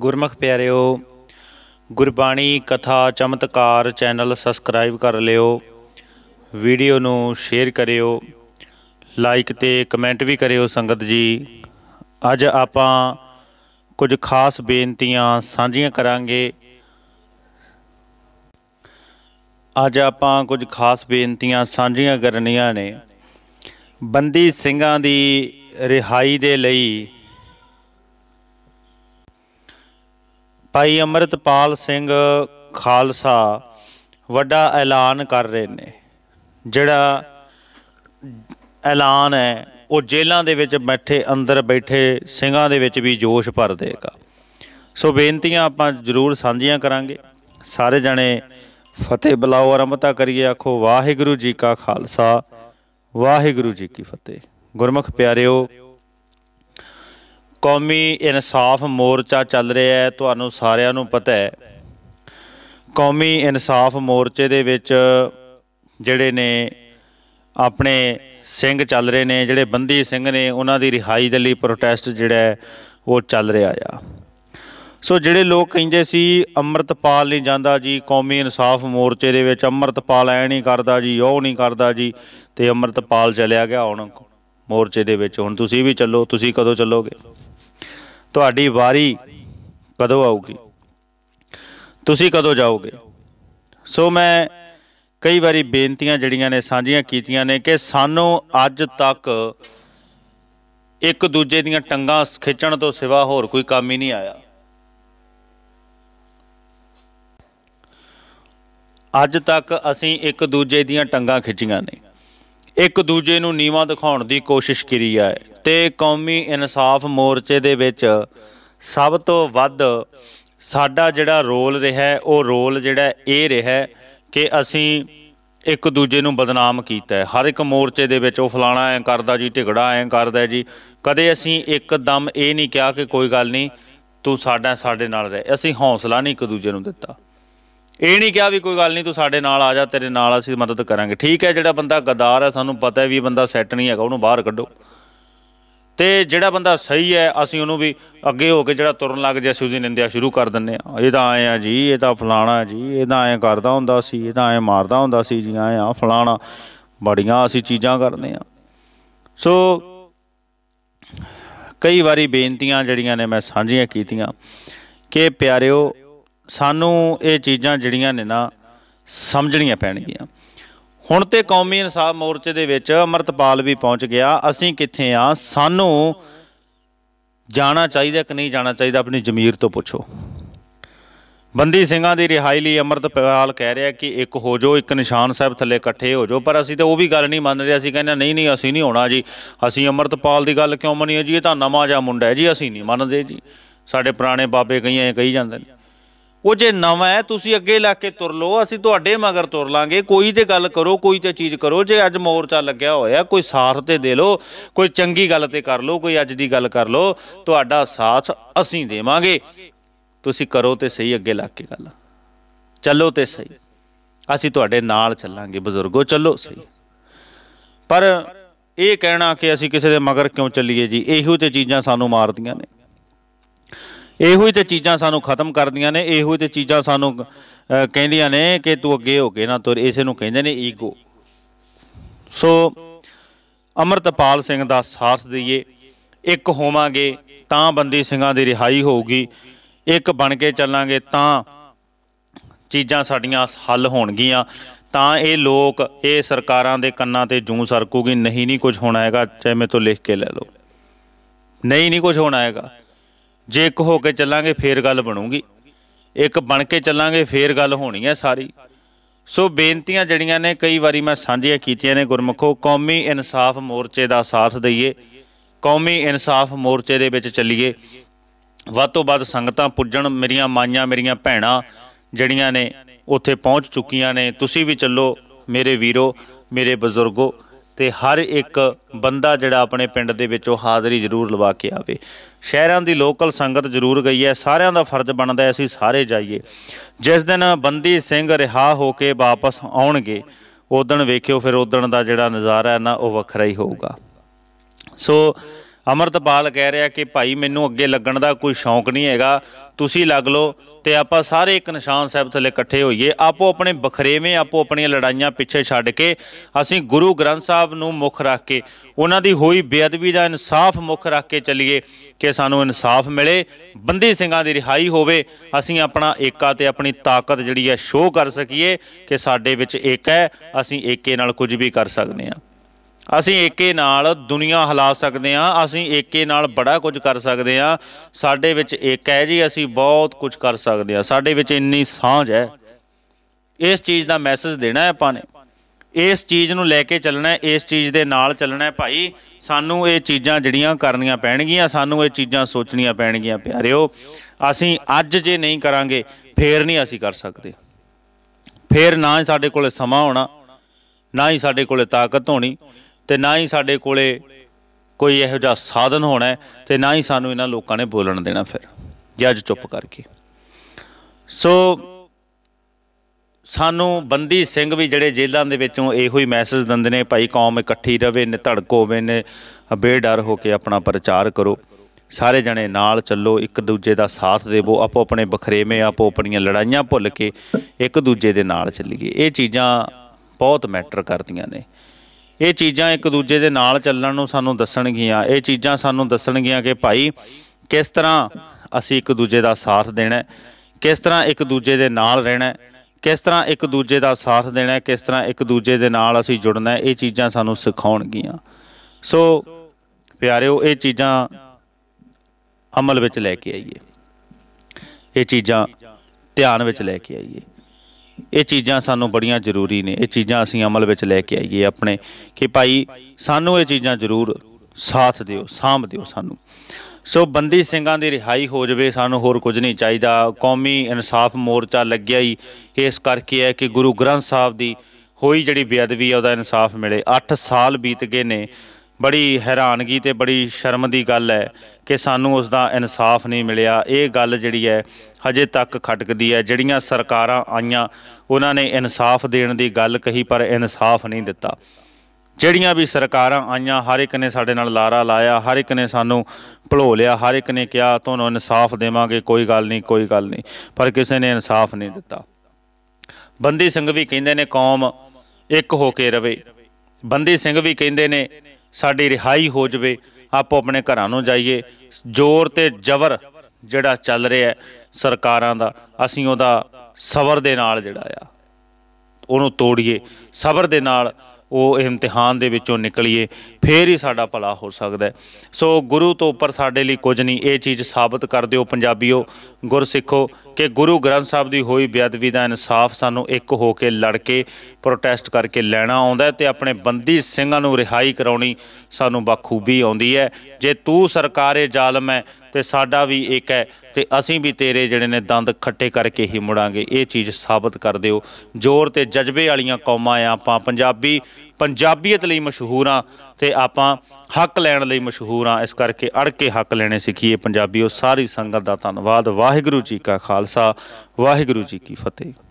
ਗੁਰਮਖ ਪਿਆਰਿਓ ਗੁਰਬਾਣੀ ਕਥਾ ਚਮਤਕਾਰ ਚੈਨਲ ਸਬਸਕ੍ਰਾਈਬ ਕਰ ਲਿਓ ਵੀਡੀਓ ਨੂੰ ਸ਼ੇਅਰ ਕਰਿਓ ਲਾਈਕ ਤੇ ਕਮੈਂਟ ਵੀ ਕਰਿਓ ਸੰਗਤ ਜੀ ਅੱਜ ਆਪਾਂ ਕੁਝ ਖਾਸ ਬੇਨਤੀਆਂ ਸਾਂਝੀਆਂ ਕਰਾਂਗੇ ਅੱਜ ਆਪਾਂ ਕੁਝ ਖਾਸ ਬੇਨਤੀਆਂ ਸਾਂਝੀਆਂ ਕਰਨੀਆਂ ਨੇ ਬੰਦੀ ਸਿੰਘਾਂ ਦੀ ਰਿਹਾਈ ਦੇ ਲਈ ਭਾਈ ਅਮਰਤਪਾਲ ਸਿੰਘ ਖਾਲਸਾ ਵੱਡਾ ਐਲਾਨ ਕਰ ਰਹੇ ਨੇ ਜਿਹੜਾ ਐਲਾਨ ਹੈ ਉਹ ਜੇਲ੍ਹਾਂ ਦੇ ਵਿੱਚ ਬੈਠੇ ਅੰਦਰ ਬੈਠੇ ਸਿੰਘਾਂ ਦੇ ਵਿੱਚ ਵੀ ਜੋਸ਼ ਭਰ ਦੇਗਾ ਸੋ ਬੇਨਤੀਆਂ ਆਪਾਂ ਜ਼ਰੂਰ ਸਾਂਝੀਆਂ ਕਰਾਂਗੇ ਸਾਰੇ ਜਣੇ ਫਤਿਹ ਬੁਲਾਓ ਆਰੰਭਤਾ ਕਰੀਏ ਆਖੋ ਵਾਹਿਗੁਰੂ ਜੀ ਕਾ ਖਾਲਸਾ ਵਾਹਿਗੁਰੂ ਜੀ ਕੀ ਫਤਿਹ ਗੁਰਮੁਖ ਪਿਆਰਿਓ ਕੌਮੀ ਇਨਸਾਫ ਮੋਰਚਾ ਚੱਲ ਰਿਹਾ ਹੈ ਤੁਹਾਨੂੰ ਸਾਰਿਆਂ ਨੂੰ ਪਤਾ ਹੈ ਕੌਮੀ ਇਨਸਾਫ ਮੋਰਚੇ ਦੇ ਵਿੱਚ ਜਿਹੜੇ ਨੇ ਆਪਣੇ ਸਿੰਘ ਚੱਲ ਰਹੇ ਨੇ ਜਿਹੜੇ ਬੰਦੀ ਸਿੰਘ ਨੇ ਉਹਨਾਂ ਦੀ ਰਿਹਾਈ ਦੇ ਲਈ ਪ੍ਰੋਟੈਸਟ ਜਿਹੜਾ ਉਹ ਚੱਲ ਰਿਹਾ ਆ ਸੋ ਜਿਹੜੇ ਲੋਕ ਕਹਿੰਦੇ ਸੀ ਅੰਮ੍ਰਿਤਪਾਲ ਨਹੀਂ ਜਾਂਦਾ ਜੀ ਕੌਮੀ ਇਨਸਾਫ ਮੋਰਚੇ ਦੇ ਵਿੱਚ ਅੰਮ੍ਰਿਤਪਾਲ ਐ ਨਹੀਂ ਕਰਦਾ ਜੀ ਉਹ ਨਹੀਂ ਕਰਦਾ ਜੀ ਤੇ ਅੰਮ੍ਰਿਤਪਾਲ ਚਲਿਆ ਗਿਆ ਹੁਣ ਮੋਰਚੇ ਦੇ ਵਿੱਚ ਹੁਣ ਤੁਸੀਂ ਵੀ ਚੱਲੋ ਤੁਸੀਂ ਕਦੋਂ ਚੱਲੋਗੇ ਤੁਹਾਡੀ ਵਾਰੀ ਕਦੋਂ ਆਊਗੀ ਤੁਸੀਂ ਕਦੋਂ ਜਾਓਗੇ ਸੋ ਮੈਂ ਕਈ ਵਾਰੀ ਬੇਨਤੀਆਂ ਜਿਹੜੀਆਂ ਨੇ ਸਾਂਝੀਆਂ ਕੀਤੀਆਂ ਨੇ ਕਿ ਸਾਨੂੰ ਅੱਜ ਤੱਕ ਇੱਕ ਦੂਜੇ ਦੀਆਂ ਟੰਗਾਂ ਖਿੱਚਣ ਤੋਂ ਸਿਵਾ ਹੋਰ ਕੋਈ ਕੰਮ ਹੀ ਨਹੀਂ ਆਇਆ ਅੱਜ ਤੱਕ ਅਸੀਂ ਇੱਕ ਦੂਜੇ ਦੀਆਂ ਟੰਗਾਂ ਖਿੱਚੀਆਂ ਨੇ ਇੱਕ ਦੂਜੇ ਨੂੰ ਨੀਵਾ ਦਿਖਾਉਣ ਦੀ ਕੋਸ਼ਿਸ਼ ਕੀਤੀ ਹੈ ਤੇ ਕੌਮੀ ਇਨਸਾਫ ਮੋਰਚੇ ਦੇ ਵਿੱਚ ਸਭ ਤੋਂ ਵੱਧ ਸਾਡਾ ਜਿਹੜਾ ਰੋਲ ਰਿਹਾ ਉਹ ਰੋਲ ਜਿਹੜਾ ਇਹ ਰਿਹਾ ਕਿ ਅਸੀਂ ਇੱਕ ਦੂਜੇ ਨੂੰ ਬਦਨਾਮ ਕੀਤਾ ਹਰ ਇੱਕ ਮੋਰਚੇ ਦੇ ਵਿੱਚ ਉਹ ਫਲਾਣਾ ਐ ਕਰਦਾ ਜੀ ਢਿਗੜਾ ਐ ਕਰਦਾ ਜੀ ਕਦੇ ਅਸੀਂ ਇੱਕਦਮ ਇਹ ਨਹੀਂ ਕਿਹਾ ਕਿ ਕੋਈ ਗੱਲ ਨਹੀਂ ਤੂੰ ਸਾਡਾ ਸਾਡੇ ਨਾਲ ਰਹਿ ਅਸੀਂ ਹੌਸਲਾ ਨਹੀਂ ਇੱਕ ਦੂਜੇ ਨੂੰ ਦਿੱਤਾ ਇਹ ਨਹੀਂ ਕਿਹਾ ਵੀ ਕੋਈ ਗੱਲ ਨਹੀਂ ਤੂੰ ਸਾਡੇ ਨਾਲ ਆ ਜਾ ਤੇਰੇ ਨਾਲ ਅਸੀਂ ਮਦਦ ਕਰਾਂਗੇ ਠੀਕ ਹੈ ਜਿਹੜਾ ਬੰਦਾ ਗਦਾਰ ਹੈ ਸਾਨੂੰ ਪਤਾ ਹੈ ਵੀ ਬੰਦਾ ਸੈੱਟ ਨਹੀਂ ਹੈਗਾ ਉਹਨੂੰ ਬਾਹਰ ਕੱਢੋ ਤੇ ਜਿਹੜਾ ਬੰਦਾ ਸਹੀ ਹੈ ਅਸੀਂ ਉਹਨੂੰ ਵੀ ਅੱਗੇ ਹੋ ਕੇ ਜਿਹੜਾ ਤੁਰਨ ਲੱਗ ਜਾ ਅਸੀਂ ਉਹਦੀ ਨਿੰਦਿਆ ਸ਼ੁਰੂ ਕਰ ਦਿੰਨੇ ਆ ਇਹ ਤਾਂ ਐ ਆ ਜੀ ਇਹ ਤਾਂ ਫਲਾਣਾ ਜੀ ਇਹ ਤਾਂ ਐ ਕਰਦਾ ਹੁੰਦਾ ਸੀ ਇਹ ਤਾਂ ਐ ਮਾਰਦਾ ਹੁੰਦਾ ਸੀ ਜੀ ਐ ਆ ਫਲਾਣਾ ਬੜੀਆਂ ਅਸੀਂ ਚੀਜ਼ਾਂ ਕਰਦੇ ਆ ਸੋ ਕਈ ਵਾਰੀ ਬੇਨਤੀਆਂ ਜਿਹੜੀਆਂ ਨੇ ਮੈਂ ਸਾਂਝੀਆਂ ਕੀਤੀਆਂ ਕਿ ਪਿਆਰਿਓ ਸਾਨੂੰ ਇਹ ਚੀਜ਼ਾਂ ਜਿਹੜੀਆਂ ਨੇ ਨਾ ਸਮਝਣੀਆਂ ਪੈਣਗੀਆਂ ਹੁਣ ਤੇ ਕੌਮੀ ਇਨਸਾਫ ਮੋਰਚੇ ਦੇ ਵਿੱਚ ਅਮਰਤਪਾਲ ਵੀ ਪਹੁੰਚ ਗਿਆ ਅਸੀਂ ਕਿੱਥੇ ਆ ਸਾਨੂੰ ਜਾਣਾ ਚਾਹੀਦਾ ਕਿ ਨਹੀਂ ਜਾਣਾ ਚਾਹੀਦਾ ਆਪਣੀ ਜ਼ਮੀਰ ਤੋਂ ਪੁੱਛੋ ਬੰਦੀ ਸਿੰਘਾਂ ਦੀ ਰਿਹਾਈ ਲਈ ਅਮਰਤਪਾਲ ਕਹਿ ਰਿਹਾ ਕਿ ਇੱਕ ਹੋ ਜਾਓ ਇੱਕ ਨਿਸ਼ਾਨ ਸਾਹਿਬ ਥੱਲੇ ਇਕੱਠੇ ਹੋ ਜਾਓ ਪਰ ਅਸੀਂ ਤਾਂ ਉਹ ਵੀ ਗੱਲ ਨਹੀਂ ਮੰਨ ਰਹੇ ਅਸੀਂ ਕਹਿੰਦੇ ਨਹੀਂ ਨਹੀਂ ਅਸੀਂ ਨਹੀਂ ਹੋਣਾ ਜੀ ਅਸੀਂ ਅਮਰਤਪਾਲ ਦੀ ਗੱਲ ਕਿਉਂ ਮੰਨੀਏ ਜੀ ਇਹ ਤਾਂ ਨਵਾਂ ਜਿਹਾ ਮੁੰਡਾ ਹੈ ਜੀ ਅਸੀਂ ਨਹੀਂ ਮੰਨਦੇ ਜੀ ਸਾਡੇ ਪੁਰਾਣੇ ਬਾਬੇ ਕਈਆਂ ਕਹੀ ਜਾਂਦੇ ਨੇ ਉਹ ਜੇ ਨਵਾਂ ਹੈ ਤੁਸੀਂ ਅੱਗੇ ਲਾ ਕੇ ਤੁਰ ਲਓ ਅਸੀਂ ਤੁਹਾਡੇ ਮਗਰ ਤੁਰ ਲਾਂਗੇ ਕੋਈ ਤੇ ਗੱਲ ਕਰੋ ਕੋਈ ਤੇ ਚੀਜ਼ ਕਰੋ ਜੇ ਅੱਜ ਮੋਰਚਾ ਲੱਗਿਆ ਹੋਇਆ ਕੋਈ ਸਾਥ ਤੇ ਦੇ ਲਓ ਕੋਈ ਚੰਗੀ ਗੱਲ ਤੇ ਕਰ ਲਓ ਕੋਈ ਅੱਜ ਦੀ ਗੱਲ ਕਰ ਲਓ ਤੁਹਾਡਾ ਸਾਥ ਅਸੀਂ ਦੇਵਾਂਗੇ ਤੁਸੀਂ ਕਰੋ ਤੇ ਸਹੀ ਅੱਗੇ ਲਾ ਕੇ ਗੱਲ ਚੱਲੋ ਤੇ ਸਹੀ ਅਸੀਂ ਤੁਹਾਡੇ ਨਾਲ ਚੱਲਾਂਗੇ ਬਜ਼ੁਰਗੋ ਚੱਲੋ ਸਹੀ ਪਰ ਇਹ ਕਹਿਣਾ ਕਿ ਅਸੀਂ ਕਿਸੇ ਦੇ ਮਗਰ ਕਿਉਂ ਚੱਲੀਏ ਜੀ ਇਹੋ ਤੇ ਚੀਜ਼ਾਂ ਸਾਨੂੰ ਮਾਰਦੀਆਂ ਨੇ ਇਹੋ ਹੀ ਤੇ ਚੀਜ਼ਾਂ ਸਾਨੂੰ ਖਤਮ ਕਰਦੀਆਂ ਨੇ ਇਹੋ ਹੀ ਤੇ ਚੀਜ਼ਾਂ ਸਾਨੂੰ ਕਹਿੰਦੀਆਂ ਨੇ ਕਿ ਤੂੰ ਅੱਗੇ ਹੋ ਕੇ ਨਾ ਤੁਰ ਇਸੇ ਨੂੰ ਕਹਿੰਦੇ ਨੇ ਈਗੋ ਸੋ ਅਮਰਤਪਾਲ ਸਿੰਘ ਦਾ ਸਾਥ ਦਈਏ ਇੱਕ ਹੋਵਾਂਗੇ ਤਾਂ ਬੰਦੀ ਸਿੰਘਾਂ ਦੀ ਰਿਹਾਈ ਹੋਊਗੀ ਇੱਕ ਬਣ ਕੇ ਚੱਲਾਂਗੇ ਤਾਂ ਚੀਜ਼ਾਂ ਸਾਡੀਆਂ ਹੱਲ ਹੋਣਗੀਆਂ ਤਾਂ ਇਹ ਲੋਕ ਇਹ ਸਰਕਾਰਾਂ ਦੇ ਕੰਨਾਂ ਤੇ ਜੂੰ ਸਰਕੂਗੀ ਨਹੀਂ ਨਹੀਂ ਕੁਝ ਹੋਣਾ ਹੈਗਾ ਚਾਹੇ ਮੈਂ ਤੋਂ ਲਿਖ ਕੇ ਲੈ ਲਓ ਨਹੀਂ ਨਹੀਂ ਕੁਝ ਹੋਣਾ ਹੈਗਾ ਜੇ ਇੱਕ ਹੋ ਕੇ ਚੱਲਾਂਗੇ ਫੇਰ ਗੱਲ ਬਣੂਗੀ ਇੱਕ ਬਣ ਕੇ ਚੱਲਾਂਗੇ ਫੇਰ ਗੱਲ ਹੋਣੀ ਹੈ ਸਾਰੀ ਸੋ ਬੇਨਤੀਆਂ ਜਿਹੜੀਆਂ ਨੇ ਕਈ ਵਾਰੀ ਮੈਂ ਸਾਂਝੀਆਂ ਕੀਤੀਆਂ ਨੇ ਗੁਰਮਖੋ ਕੌਮੀ ਇਨਸਾਫ ਮੋਰਚੇ ਦਾ ਸਾਥ ਦਈਏ ਕੌਮੀ ਇਨਸਾਫ ਮੋਰਚੇ ਦੇ ਵਿੱਚ ਚੱਲੀਏ ਵੱਧ ਤੋਂ ਵੱਧ ਸੰਗਤਾਂ ਪੁੱਜਣ ਮੇਰੀਆਂ ਮਾਈਆਂ ਮੇਰੀਆਂ ਭੈਣਾਂ ਜਿਹੜੀਆਂ ਨੇ ਉੱਥੇ ਪਹੁੰਚ ਚੁੱਕੀਆਂ ਨੇ ਤੁਸੀਂ ਵੀ ਚੱਲੋ ਮੇਰੇ ਵੀਰੋ ਮੇਰੇ ਬਜ਼ੁਰਗੋ ਤੇ ਹਰ ਇੱਕ ਬੰਦਾ ਜਿਹੜਾ ਆਪਣੇ ਪਿੰਡ ਦੇ ਵਿੱਚ ਉਹ ਹਾਜ਼ਰੀ ਜ਼ਰੂਰ ਲਵਾ ਕੇ ਆਵੇ ਸ਼ਹਿਰਾਂ ਦੀ ਲੋਕਲ ਸੰਗਤ ਜ਼ਰੂਰ ਗਈ ਹੈ ਸਾਰਿਆਂ ਦਾ ਫਰਜ਼ ਬਣਦਾ ਹੈ ਅਸੀਂ ਸਾਰੇ ਜਾਈਏ ਜਿਸ ਦਿਨ ਬੰਦੀ ਸਿੰਘ ਰਿਹਾ ਹੋ ਕੇ ਵਾਪਸ ਆਉਣਗੇ ਦਿਨ ਵੇਖਿਓ ਫਿਰ ਦਿਨ ਦਾ ਜਿਹੜਾ ਨਜ਼ਾਰਾ ਹੈ ਨਾ ਉਹ ਵੱਖਰਾ ਹੀ ਹੋਊਗਾ ਸੋ ਅਮਰਤਪਾਲ ਕਹਿ ਰਿਹਾ ਕਿ ਭਾਈ ਮੈਨੂੰ ਅੱਗੇ ਲੱਗਣ ਦਾ ਕੋਈ ਸ਼ੌਂਕ ਨਹੀਂ ਹੈਗਾ ਤੁਸੀਂ ਲੱਗ ਲਓ ਤੇ ਆਪਾਂ ਸਾਰੇ ਇੱਕ ਨਿਸ਼ਾਨ ਸਾਹਿਬ ਥੱਲੇ ਇਕੱਠੇ ਹੋਈਏ ਆਪੋ ਆਪਣੇ ਬਖਰੇਵੇਂ ਆਪੋ ਆਪਣੀਆਂ ਲੜਾਈਆਂ ਪਿੱਛੇ ਛੱਡ ਕੇ ਅਸੀਂ ਗੁਰੂ ਗ੍ਰੰਥ ਸਾਹਿਬ ਨੂੰ ਮੁੱਖ ਰੱਖ ਕੇ ਉਹਨਾਂ ਦੀ ਹੋਈ ਬੇਅਦਬੀ ਦਾ ਇਨਸਾਫ ਮੁੱਖ ਰੱਖ ਕੇ ਚੱਲੀਏ ਕਿ ਸਾਨੂੰ ਇਨਸਾਫ ਮਿਲੇ ਬੰਦੀ ਸਿੰਘਾਂ ਦੀ ਰਿਹਾਈ ਹੋਵੇ ਅਸੀਂ ਆਪਣਾ ਏਕਾ ਤੇ ਆਪਣੀ ਤਾਕਤ ਜਿਹੜੀ ਹੈ ਸ਼ੋਅ ਕਰ ਸਕੀਏ ਕਿ ਸਾਡੇ ਵਿੱਚ ਏਕ ਹੈ ਅਸੀਂ ਏਕੇ ਨਾਲ ਕੁਝ ਵੀ ਕਰ ਸਕਦੇ ਹਾਂ ਅਸੀਂ ਏਕੇ ਨਾਲ ਦੁਨੀਆ ਹਿਲਾ ਸਕਦੇ ਆ ਅਸੀਂ ਏਕੇ ਨਾਲ ਬੜਾ ਕੁਝ ਕਰ ਸਕਦੇ ਆ ਸਾਡੇ ਵਿੱਚ ਏਕ ਹੈ ਜੀ ਅਸੀਂ ਬਹੁਤ ਕੁਝ ਕਰ ਸਕਦੇ ਆ ਸਾਡੇ ਵਿੱਚ ਇੰਨੀ ਸਾਂਝ ਹੈ ਇਸ ਚੀਜ਼ ਦਾ ਮੈਸੇਜ ਦੇਣਾ ਹੈ ਆਪਾਂ ਨੇ ਇਸ ਚੀਜ਼ ਨੂੰ ਲੈ ਕੇ ਚੱਲਣਾ ਹੈ ਇਸ ਚੀਜ਼ ਦੇ ਨਾਲ ਚੱਲਣਾ ਹੈ ਭਾਈ ਸਾਨੂੰ ਇਹ ਚੀਜ਼ਾਂ ਜਿਹੜੀਆਂ ਕਰਨੀਆਂ ਪੈਣਗੀਆਂ ਸਾਨੂੰ ਇਹ ਚੀਜ਼ਾਂ ਸੋਚਣੀਆਂ ਪੈਣਗੀਆਂ ਪਿਆਰਿਓ ਅਸੀਂ ਅੱਜ ਜੇ ਨਹੀਂ ਕਰਾਂਗੇ ਫੇਰ ਨਹੀਂ ਅਸੀਂ ਕਰ ਸਕਦੇ ਫੇਰ ਨਾ ਸਾਡੇ ਕੋਲੇ ਸਮਾਂ ਹੋਣਾ ਨਾ ਹੀ ਸਾਡੇ ਕੋਲੇ ਤਾਕਤ ਹੋਣੀ ਤੇ ਨਾ ਹੀ ਸਾਡੇ ਕੋਲੇ ਕੋਈ ਇਹੋ ਜਿਹਾ ਸਾਧਨ ਹੋਣਾ ਤੇ ਨਾ ਹੀ ਸਾਨੂੰ ਇਹਨਾਂ ਲੋਕਾਂ ਨੇ ਬੋਲਣ ਦੇਣਾ ਫਿਰ ਜੱਜ ਚੁੱਪ ਕਰਕੇ ਸੋ ਸਾਨੂੰ ਬੰਦੀ ਸਿੰਘ ਵੀ ਜਿਹੜੇ ਜੇਲ੍ਹਾਂ ਦੇ ਵਿੱਚੋਂ ਇਹੋ ਹੀ ਮੈਸੇਜ ਦਿੰਦੇ ਨੇ ਭਾਈ ਕੌਮ ਇਕੱਠੀ ਰਵੇ ਨੇ ਧੜਕ ਹੋਵੇ ਨੇ ਬੇਡਰ ਹੋ ਕੇ ਆਪਣਾ ਪ੍ਰਚਾਰ ਕਰੋ ਸਾਰੇ ਜਣੇ ਨਾਲ ਚੱਲੋ ਇੱਕ ਦੂਜੇ ਦਾ ਸਾਥ ਦੇਵੋ ਆਪੋ ਆਪਣੇ ਬਖਰੇਵੇਂ ਆਪੋ ਆਪਣੀਆਂ ਲੜਾਈਆਂ ਭੁੱਲ ਕੇ ਇੱਕ ਦੂਜੇ ਦੇ ਨਾਲ ਚੱਲੀਏ ਇਹ ਚੀਜ਼ਾਂ ਬਹੁਤ ਮੈਟਰ ਕਰਦੀਆਂ ਨੇ ਇਹ ਚੀਜ਼ਾਂ ਇੱਕ ਦੂਜੇ ਦੇ ਨਾਲ ਚੱਲਣ ਨੂੰ ਸਾਨੂੰ ਦੱਸਣਗੀਆਂ ਇਹ ਚੀਜ਼ਾਂ ਸਾਨੂੰ ਦੱਸਣਗੀਆਂ ਕਿ ਭਾਈ ਕਿਸ ਤਰ੍ਹਾਂ ਅਸੀਂ ਇੱਕ ਦੂਜੇ ਦਾ ਸਾਥ ਦੇਣਾ ਕਿਸ ਤਰ੍ਹਾਂ ਇੱਕ ਦੂਜੇ ਦੇ ਨਾਲ ਰਹਿਣਾ ਕਿਸ ਤਰ੍ਹਾਂ ਇੱਕ ਦੂਜੇ ਦਾ ਸਾਥ ਦੇਣਾ ਕਿਸ ਤਰ੍ਹਾਂ ਇੱਕ ਦੂਜੇ ਦੇ ਨਾਲ ਅਸੀਂ ਜੁੜਨਾ ਇਹ ਚੀਜ਼ਾਂ ਸਾਨੂੰ ਸਿਖਾਉਣਗੀਆਂ ਸੋ ਪਿਆਰਿਓ ਇਹ ਚੀਜ਼ਾਂ ਅਮਲ ਵਿੱਚ ਲੈ ਕੇ ਆਈਏ ਇਹ ਚੀਜ਼ਾਂ ਧਿਆਨ ਵਿੱਚ ਲੈ ਕੇ ਆਈਏ ਇਹ ਚੀਜ਼ਾਂ ਸਾਨੂੰ ਬੜੀਆਂ ਜ਼ਰੂਰੀ ਨੇ ਇਹ ਚੀਜ਼ਾਂ ਅਸੀਂ ਅਮਲ ਵਿੱਚ ਲੈ ਕੇ ਆਈਏ ਆਪਣੇ ਕਿ ਭਾਈ ਸਾਨੂੰ ਇਹ ਚੀਜ਼ਾਂ ਜ਼ਰੂਰ ਸਾਥ ਦਿਓ ਸਾਂਭ ਦਿਓ ਸਾਨੂੰ ਸੋ ਬੰਦੀ ਸਿੰਘਾਂ ਦੀ ਰਿਹਾਈ ਹੋ ਜਾਵੇ ਸਾਨੂੰ ਹੋਰ ਕੁਝ ਨਹੀਂ ਚਾਹੀਦਾ ਕੌਮੀ ਇਨਸਾਫ ਮੋਰਚਾ ਲੱਗਿਆ ਹੀ ਇਸ ਕਰਕੇ ਹੈ ਕਿ ਗੁਰੂ ਗ੍ਰੰਥ ਸਾਹਿਬ ਦੀ ਹੋਈ ਜਿਹੜੀ ਬੇਅਦਬੀ ਆ ਉਹਦਾ ਇਨਸਾਫ ਮਿਲੇ 8 ਸਾਲ ਬੀਤ ਗਏ ਨੇ ਬੜੀ ਹੈਰਾਨਗੀ ਤੇ ਬੜੀ ਸ਼ਰਮ ਦੀ ਗੱਲ ਹੈ ਕਿ ਸਾਨੂੰ ਉਸ ਦਾ ਇਨਸਾਫ ਨਹੀਂ ਮਿਲਿਆ ਇਹ ਗੱਲ ਜਿਹੜੀ ਹੈ ਹਜੇ ਤੱਕ ਖਟਕਦੀ ਹੈ ਜਿਹੜੀਆਂ ਸਰਕਾਰਾਂ ਆਈਆਂ ਉਹਨਾਂ ਨੇ ਇਨਸਾਫ ਦੇਣ ਦੀ ਗੱਲ ਕਹੀ ਪਰ ਇਨਸਾਫ ਨਹੀਂ ਦਿੱਤਾ ਜਿਹੜੀਆਂ ਵੀ ਸਰਕਾਰਾਂ ਆਈਆਂ ਹਰ ਇੱਕ ਨੇ ਸਾਡੇ ਨਾਲ ਲਾਰਾ ਲਾਇਆ ਹਰ ਇੱਕ ਨੇ ਸਾਨੂੰ ਭਲੋ ਲਿਆ ਹਰ ਇੱਕ ਨੇ ਕਿਹਾ ਤੁਹਾਨੂੰ ਇਨਸਾਫ ਦੇਵਾਂਗੇ ਕੋਈ ਗੱਲ ਨਹੀਂ ਕੋਈ ਗੱਲ ਨਹੀਂ ਪਰ ਕਿਸੇ ਨੇ ਇਨਸਾਫ ਨਹੀਂ ਦਿੱਤਾ ਬੰਦੀ ਸਿੰਘ ਵੀ ਕਹਿੰਦੇ ਨੇ ਕੌਮ ਇੱਕ ਹੋ ਕੇ ਰਵੇ ਬੰਦੀ ਸਿੰਘ ਵੀ ਕਹਿੰਦੇ ਨੇ ਸਾਡੀ ਰਿਹਾਈ ਹੋ ਜਾਵੇ ਆਪੋ ਆਪਣੇ ਘਰਾਂ ਨੂੰ ਜਾਈਏ ਜ਼ੋਰ ਤੇ ਜ਼ਬਰ ਜਿਹੜਾ ਚੱਲ ਰਿਹਾ ਸਰਕਾਰਾਂ ਦਾ ਅਸੀਂ ਉਹਦਾ ਸਬਰ ਦੇ ਨਾਲ ਜਿਹੜਾ ਆ ਉਹਨੂੰ ਤੋੜੀਏ ਸਬਰ ਦੇ ਨਾਲ ਉਹ ਇਮਤਿਹਾਨ ਦੇ ਵਿੱਚੋਂ ਨਿਕਲੀਏ ਫੇਰ ਹੀ ਸਾਡਾ ਭਲਾ ਹੋ ਸਕਦਾ ਸੋ ਗੁਰੂ ਤੋਂ ਉੱਪਰ ਸਾਡੇ ਲਈ ਕੁਝ ਨਹੀਂ ਇਹ ਚੀਜ਼ ਸਾਬਤ ਕਰ ਦਿਓ ਪੰਜਾਬੀਓ ਗੁਰਸਿੱਖੋ ਕਿ ਗੁਰੂ ਗ੍ਰੰਥ ਸਾਹਿਬ ਦੀ ਹੋਈ ਬੇਅਦਬੀ ਦਾ ਇਨਸਾਫ ਸਾਨੂੰ ਇੱਕ ਹੋ ਕੇ ਲੜ ਕੇ ਪ੍ਰੋਟੈਸਟ ਕਰਕੇ ਲੈਣਾ ਆਉਂਦਾ ਤੇ ਆਪਣੇ ਬੰਦੀ ਸਿੰਘਾਂ ਨੂੰ ਰਿਹਾਈ ਕਰਾਉਣੀ ਸਾਨੂੰ ਬਖੂਬੀ ਆਉਂਦੀ ਹੈ ਜੇ ਤੂੰ ਸਰਕਾਰੇ ਜ਼ਾਲਮ ਹੈ ਤੇ ਸਾਡਾ ਵੀ ਇੱਕ ਹੈ ਤੇ ਅਸੀਂ ਵੀ ਤੇਰੇ ਜਿਹੜੇ ਨੇ ਦੰਦ ਖੱਟੇ ਕਰਕੇ ਹੀ ਮੁੜਾਂਗੇ ਇਹ ਚੀਜ਼ ਸਾਬਤ ਕਰ ਦਿਓ ਜ਼ੋਰ ਤੇ ਜਜ਼ਬੇ ਵਾਲੀਆਂ ਕੌਮਾਂ ਆ ਆਪਾਂ ਪੰਜਾਬੀ ਪੰਜਾਬੀਅਤ ਲਈ ਮਸ਼ਹੂਰ ਆ ਤੇ ਆਪਾਂ ਹੱਕ ਲੈਣ ਲਈ ਮਸ਼ਹੂਰ ਆ ਇਸ ਕਰਕੇ ਅੜ ਕੇ ਹੱਕ ਲੈਣੇ ਸਿੱਖੀਏ ਪੰਜਾਬੀਓ ਸਾਰੀ ਸੰਗਤ ਦਾ ਧੰਨਵਾਦ ਵਾਹਿਗੁਰੂ ਜੀ ਕਾ ਖਾਲਸਾ ਵਾਹਿਗੁਰੂ ਜੀ ਕੀ ਫਤਿਹ